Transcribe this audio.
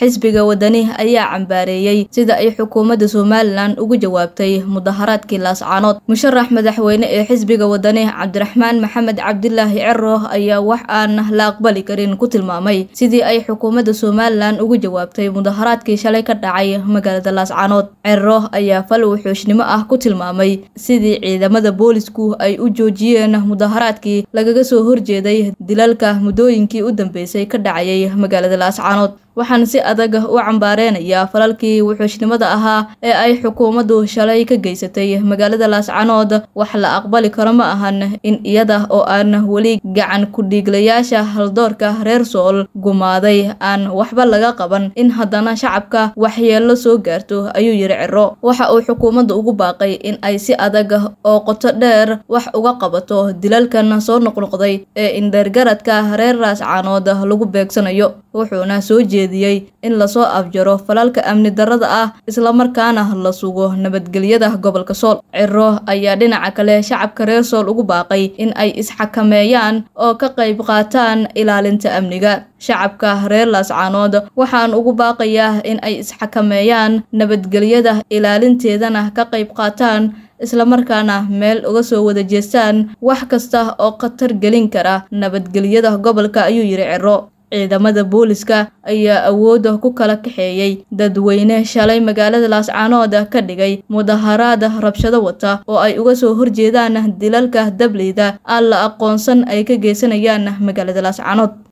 xisbiga wadani ayaa cambaareeyey sida ay xukuumadda somalilan ugu jawaabtay mudaharaadkii laascanood musharax madaxweyne ee xisbiga wadani cabdiraxmaan maxamed cabdilaahi cerro ayaa wax aan la aqbali karin ku tilmaamay sidii ay xukuumadda somalilan ugu jawaabtay mudaharaadkii shalay ka dhacay magaalada laascaanood cerro ayaa fal wuxuushnimo ah ku tilmaamay sidii ciidamada booliisku ay u joojiyeen mudaharaadkii lagaga soo horjeeday dilalka muddooyinkii u dambeysay ka dhacayay magaalada laascanood waxaan si adag u cambaareynayaa falalkii wuxuushnimada ahaa ee ay xukuumaddu shalay ka geysatay magaalada laascanood wax la aqbali karo ma ahan in iyada oo aan weli gacan ku-dhiiglayaasha haldoorka reer sool gumaaday aan waxba laga qaban in haddana shacabka waxyeello soo gaarto ayuu yidhi ciro waxa uu xukuumadda ugu baaqay in ay si adag oo qoto dheer wax uga qabato dilalkan soo noqnoqday ee indheergaradka reer laascanood lagu beegsanayo wuxuuna soo jeed ujeediyey in lasoo afjaro falalka amni darada ah islamarkaana la sugo nabadgelyada gobolka sool ciro ayaa dhinaca kale shacabka reer sool ugu baaqay in ay isxakameeyaan oo ka qayb qaataan ilaalinta amniga shacabka reer laascaanood waxaan ugu baaqayaa in ay isxakameeyaan nabadgelyada ilaalinteedana ka qayb qaataan islamarkaana meel uga soo wada jeestaan wax kasta oo khatar gelin kara nabadgelyada gobolka ayuu yidhi ciro ciidamada booliska ayaa awooda ku kala kaxeeyey dadweyne shalay magaalada laascaanood ka dhigay mudaharaad rabshado wata oo ay uga soo horjeedaan dilalka dablida aan la aqoonsan ay ka geysanayaan magaalada laascaanood